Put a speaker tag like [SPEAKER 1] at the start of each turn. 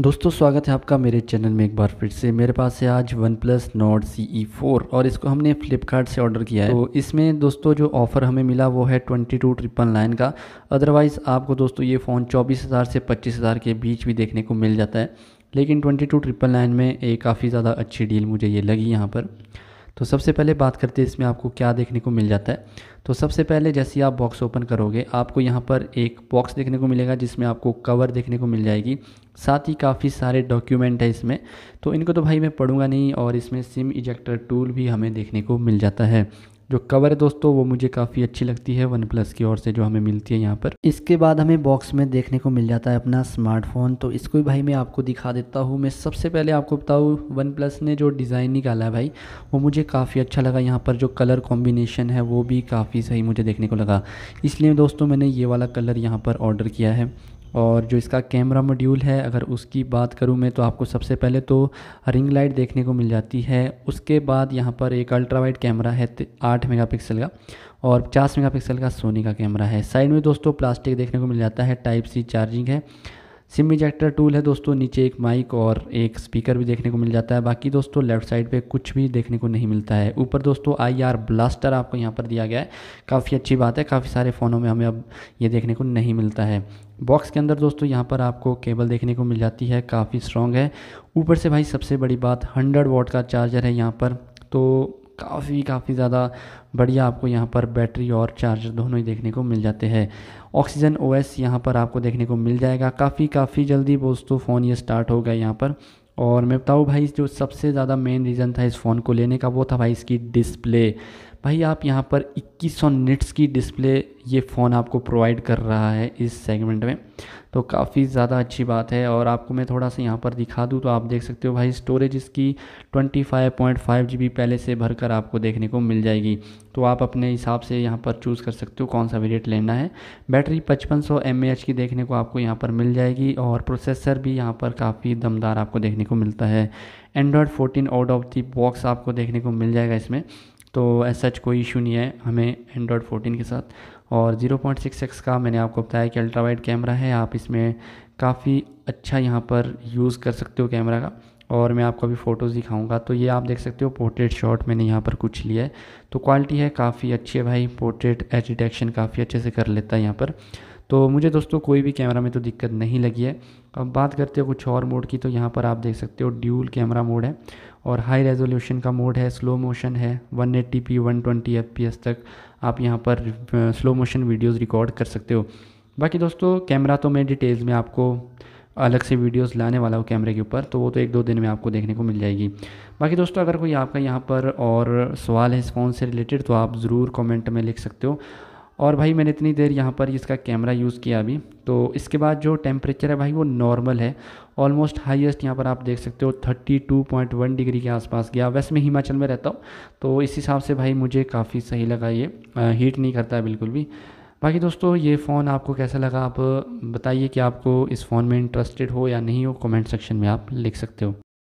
[SPEAKER 1] दोस्तों स्वागत है आपका मेरे चैनल में एक बार फिर से मेरे पास है आज OnePlus Nord C E four और इसको हमने फ्लिपकार्ट से ऑर्डर किया है तो इसमें दोस्तों जो ऑफ़र हमें मिला वो है ट्वेंटी टू ट्रिपल नाइन का अदरवाइज़ आपको दोस्तों ये फ़ोन चौबीस हज़ार से पच्चीस हज़ार के बीच भी देखने को मिल जाता है लेकिन ट्वेंटी टू ट्रिपल नाइन में काफ़ी ज़्यादा अच्छी डील मुझे ये लगी यहाँ पर तो सबसे पहले बात करते हैं इसमें आपको क्या देखने को मिल जाता है तो सबसे पहले जैसे आप बॉक्स ओपन करोगे आपको यहाँ पर एक बॉक्स देखने को मिलेगा जिसमें आपको कवर देखने को मिल जाएगी साथ ही काफ़ी सारे डॉक्यूमेंट है इसमें तो इनको तो भाई मैं पढ़ूंगा नहीं और इसमें सिम इजेक्टर टूल भी हमें देखने को मिल जाता है जो कवर है दोस्तों वो मुझे काफ़ी अच्छी लगती है वन प्लस की ओर से जो हमें मिलती है यहाँ पर इसके बाद हमें बॉक्स में देखने को मिल जाता है अपना स्मार्टफोन तो इसको भी भाई मैं आपको दिखा देता हूँ मैं सबसे पहले आपको बताऊँ वन प्लस ने जो डिज़ाइन निकाला है भाई वो मुझे काफ़ी अच्छा लगा यहाँ पर जो कलर कॉम्बिनेशन है वो भी काफ़ी सही मुझे देखने को लगा इसलिए दोस्तों मैंने ये वाला कलर यहाँ पर ऑर्डर किया है और जो इसका कैमरा मॉड्यूल है अगर उसकी बात करूँ मैं तो आपको सबसे पहले तो रिंग लाइट देखने को मिल जाती है उसके बाद यहाँ पर एक अल्ट्रा वाइड कैमरा है आठ मेगापिक्सल का और पचास मेगापिक्सल का सोनी का कैमरा है साइड में दोस्तों प्लास्टिक देखने को मिल जाता है टाइप सी चार्जिंग है सिम इजेक्टर टूल है दोस्तों नीचे एक माइक और एक स्पीकर भी देखने को मिल जाता है बाकी दोस्तों लेफ्ट साइड पे कुछ भी देखने को नहीं मिलता है ऊपर दोस्तों आई आर ब्लास्टर आपको यहाँ पर दिया गया है काफ़ी अच्छी बात है काफ़ी सारे फ़ोनों में हमें अब ये देखने को नहीं मिलता है बॉक्स के अंदर दोस्तों यहाँ पर आपको केबल देखने को मिल जाती है काफ़ी स्ट्रॉन्ग है ऊपर से भाई सबसे बड़ी बात हंड्रेड वॉट का चार्जर है यहाँ पर तो काफ़ी काफ़ी ज़्यादा बढ़िया आपको यहाँ पर बैटरी और चार्जर दोनों ही देखने को मिल जाते हैं ऑक्सीजन ओ एस यहाँ पर आपको देखने को मिल जाएगा काफ़ी काफ़ी जल्दी दोस्तों फ़ोन ये स्टार्ट हो गया यहाँ पर और मैं बताऊँ भाई जो सबसे ज़्यादा मेन रीज़न था इस फ़ोन को लेने का वो था भाई इसकी डिस्प्ले भाई आप यहाँ पर 2100 निट्स की डिस्प्ले ये फ़ोन आपको प्रोवाइड कर रहा है इस सेगमेंट में तो काफ़ी ज़्यादा अच्छी बात है और आपको मैं थोड़ा सा यहाँ पर दिखा दूँ तो आप देख सकते हो भाई स्टोरेज इसकी 25.5 जीबी पहले से भरकर आपको देखने को मिल जाएगी तो आप अपने हिसाब से यहाँ पर चूज़ कर सकते हो कौन सा वेरिएट लेना है बैटरी 5500 सौ की देखने को आपको यहाँ पर मिल जाएगी और प्रोसेसर भी यहाँ पर काफ़ी दमदार आपको देखने को मिलता है Android fourteen out of the box आपको देखने को मिल जाएगा इसमें तो ऐसा सच कोई इशू नहीं है हमें एंड्रॉयड 14 के साथ और 0.6x का मैंने आपको बताया कि अल्ट्रा वाइड कैमरा है आप इसमें काफ़ी अच्छा यहाँ पर यूज़ कर सकते हो कैमरा का और मैं आपको अभी फ़ोटोज़ दिखाऊंगा तो ये आप देख सकते हो पोर्ट्रेट शॉट मैंने यहाँ पर कुछ लिया है तो क्वालिटी है काफ़ी अच्छी है भाई पोर्ट्रेट एच डिटेक्शन काफ़ी अच्छे से कर लेता है यहाँ पर तो मुझे दोस्तों कोई भी कैमरा में तो दिक्कत नहीं लगी है अब बात करते हो कुछ और मोड की तो यहाँ पर आप देख सकते हो ड्यूल कैमरा मोड है और हाई रेजोल्यूशन का मोड है स्लो मोशन है 180p 120 एस तक आप यहाँ पर स्लो मोशन वीडियोस रिकॉर्ड कर सकते हो बाकी दोस्तों कैमरा तो मैं डिटेल्स में आपको अलग से वीडियोस लाने वाला हूँ कैमरे के ऊपर तो वो तो एक दो दिन में आपको देखने को मिल जाएगी बाकी दोस्तों अगर कोई आपका यहाँ पर और सवाल है इस फ़ोन से रिलेटेड तो आप ज़रूर कमेंट में लिख सकते हो और भाई मैंने इतनी देर यहाँ पर इसका कैमरा यूज़ किया अभी तो इसके बाद जो टेम्परेचर है भाई वो नॉर्मल है ऑलमोस्ट हाईएस्ट यहाँ पर आप देख सकते हो 32.1 डिग्री के आसपास गया वैसे मैं हिमाचल में रहता हूँ तो इस हिसाब से भाई मुझे काफ़ी सही लगा ये हीट नहीं करता है बिल्कुल भी बाकी दोस्तों ये फ़ोन आपको कैसा लगा आप बताइए कि आपको इस फ़ोन में इंटरेस्टेड हो या नहीं हो कमेंट सेक्शन में आप लिख सकते हो